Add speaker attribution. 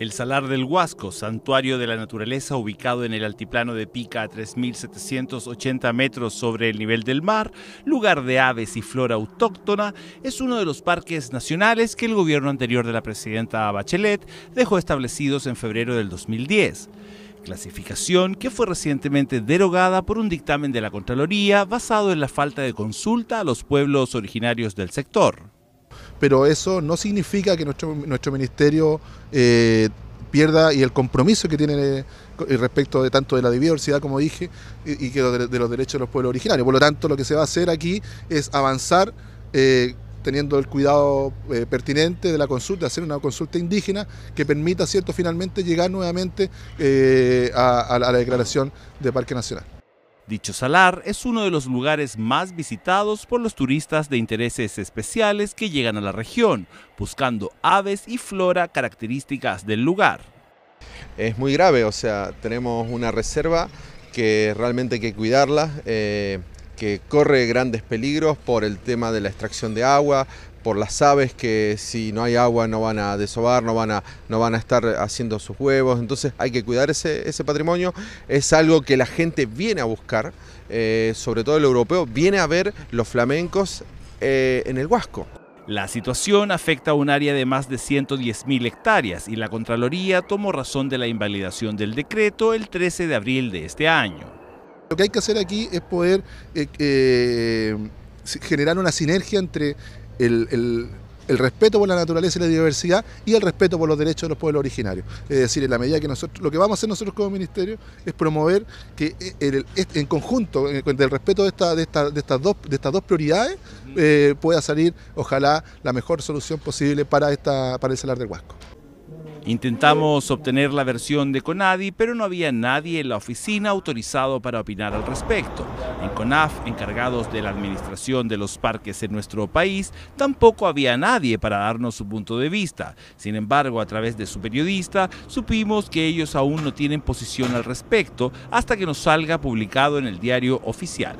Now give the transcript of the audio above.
Speaker 1: El Salar del Huasco, santuario de la naturaleza ubicado en el altiplano de Pica a 3.780 metros sobre el nivel del mar, lugar de aves y flora autóctona, es uno de los parques nacionales que el gobierno anterior de la presidenta Bachelet dejó establecidos en febrero del 2010 clasificación que fue recientemente derogada por un dictamen de la Contraloría basado en la falta de consulta a los pueblos originarios del sector
Speaker 2: pero eso no significa que nuestro, ministerio eh, pierda y el compromiso que tiene eh, respecto de tanto de la diversidad, como dije, y, que de, los derechos de los pueblos originarios. Por lo tanto, lo que se va a hacer aquí es avanzar. Eh, teniendo el cuidado pertinente de la consulta, hacer una consulta indígena que permita, cierto, finalmente llegar nuevamente a la declaración de Parque Nacional.
Speaker 1: Dicho salar es uno de los lugares más visitados por los turistas de intereses especiales que llegan a la región, buscando aves y flora características del lugar. Es
Speaker 3: muy grave, o sea, tenemos una reserva que realmente hay que cuidarla, eh, que corre grandes peligros por el tema de la extracción de agua, por las aves que si no hay agua no van a desovar, no van a, no van a estar haciendo sus huevos. Entonces hay que cuidar ese, patrimonio. Es algo que la gente viene a buscar, eh, sobre todo el europeo, viene a ver los flamencos eh, en el Huasco.
Speaker 1: La situación afecta a un área de más de 110.000 hectáreas y la Contraloría tomó razón de la invalidación del decreto el 13 de abril de este año. Lo que hay que hacer aquí es poder eh, generar
Speaker 2: una sinergia entre el, respeto por la naturaleza y la diversidad y el respeto por los derechos de los pueblos originarios. Es decir, en la medida que nosotros, lo que vamos a hacer nosotros como ministerio es promover que e, en conjunto, del respeto de, esta, de, de, estas, dos, de estas dos prioridades, eh, pueda salir, ojalá, la mejor solución posible para, esta, para el Salar del Huasco.
Speaker 1: Intentamos obtener la versión de Conadi, pero no había nadie en la oficina autorizado para opinar al respecto. En CONAF, encargados de la administración de los parques en nuestro país, tampoco había nadie para darnos su punto de vista. Sin embargo, a través de su periodista, supimos que ellos aún no tienen posición al respecto hasta que nos salga publicado en el diario oficial.